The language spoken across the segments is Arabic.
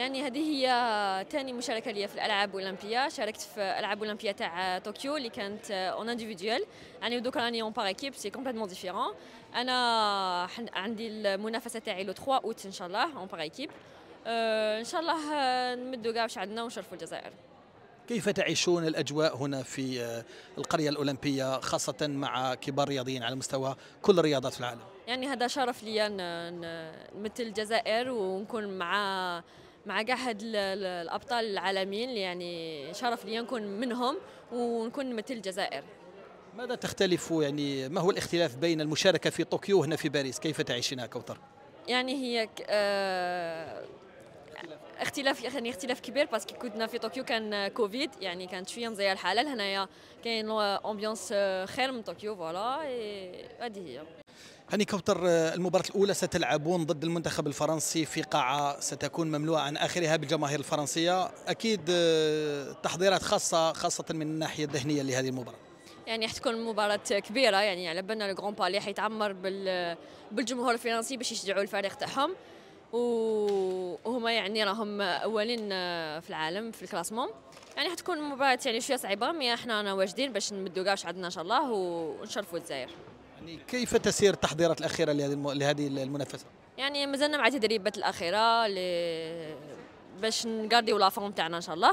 يعني هذه هي ثاني مشاركة لي في الألعاب الأولمبية شاركت في الألعاب الأولمبية تاع طوكيو اللي كانت اون انديفيديوال يعني دوكا راني اون باغ ايكيب سي كومبليتمون ديفيرون أنا عندي المنافسة تاعي لو 3 أوت إن شاء الله اون باغ ايكيب إن شاء الله آه، نمدوا كاع واش عندنا ونشرفوا الجزائر كيف تعيشون الأجواء هنا في آه، القرية الأولمبية خاصة مع كبار رياضيين على مستوى كل الرياضات في العالم يعني هذا شرف لي نمثل الجزائر ونكون مع مع قاعد الابطال العالميين يعني شرف لي نكون منهم ونكون نمثل الجزائر ماذا تختلف يعني ما هو الاختلاف بين المشاركه في طوكيو وهنا في باريس كيف تعيشينها كوثر يعني هي آه اختلاف يعني اختلاف كبير باسكو كنا في طوكيو كان كوفيد يعني كانت شويه مزيه الحاله هنايا كاين امبيونس خير من طوكيو فوالا هذه هي هنيكوبتر آه، المباراة الأولى ستلعبون ضد المنتخب الفرنسي في قاعة ستكون مملوءة عن آخرها بالجماهير الفرنسية أكيد آه، تحضيرات خاصة خاصة من الناحية الذهنية لهذه المباراة يعني راح تكون مباراة كبيرة يعني على بالنا كرون بالي حيتعمر بالجمهور الفرنسي باش يشجعوا الفريق تاعهم وهما يعني راهم اولين آه، في العالم في الكلاسمون يعني حتكون مباراة يعني شويه صعيبه مي احنا واجدين باش نمدوا كاع عندنا ان شاء الله ونشرفوا الجزائر يعني كيف تسير التحضيرات الأخيرة لهذه لهذه المنافسة؟ يعني مازلنا مع التدريبات الأخيرة ل... باش نكارديو لا فورم تاعنا إن شاء الله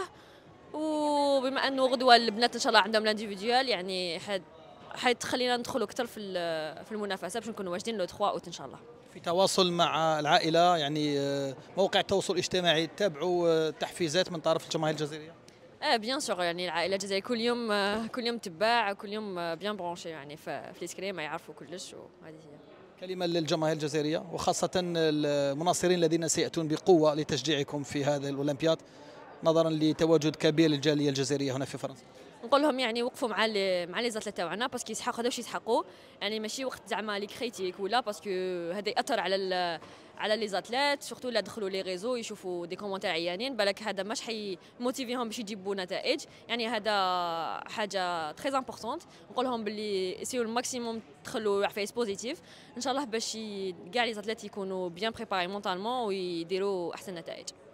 وبما أنه غدوة البنات إن شاء الله عندهم لانديفيديوال يعني حد حيتخلينا ندخلوا اكثر في في المنافسه باش نكونوا واجدين لو 3 اوت ان شاء الله في تواصل مع العائله يعني آه، موقع التواصل الاجتماعي تابعوا التحفيزات آه، من طرف الجماهير الجزائريه اه بيان سور يعني العائله الجزائريه كل يوم آه، كل يوم تباع كل يوم بيان آه، برونشي يعني في الاسكريم يعرفوا كلش وهذه هي كلمة للجماهير الجزائرية وخاصة المناصرين الذين سيأتون بقوة لتشجيعكم في هذه الأولمبياد نظرا لتواجد كبير للجالية الجزائرية هنا في فرنسا نقول لهم يعني وقفوا مع لي مع لي زاتليت تاعنا باسكو يسحقوا هذا واش يسحقوا يعني ماشي وقت زعما لي كريتيك ولا باسكو هذا ياثر على على لي زاتليت سورتو لا دخلوا لي ريزو يشوفوا دي كومونتير عيانين بالك هذا مش حيموتيفيهم باش يجيبوا نتائج يعني هذا حاجه تري امبورطونت نقول لهم باللي سيو الماكسيموم تخلوا فيس بوزيتيف ان شاء الله باش كاع لي زاتليت يكونوا بيان بريباري مونتالمون ويديروا احسن نتائج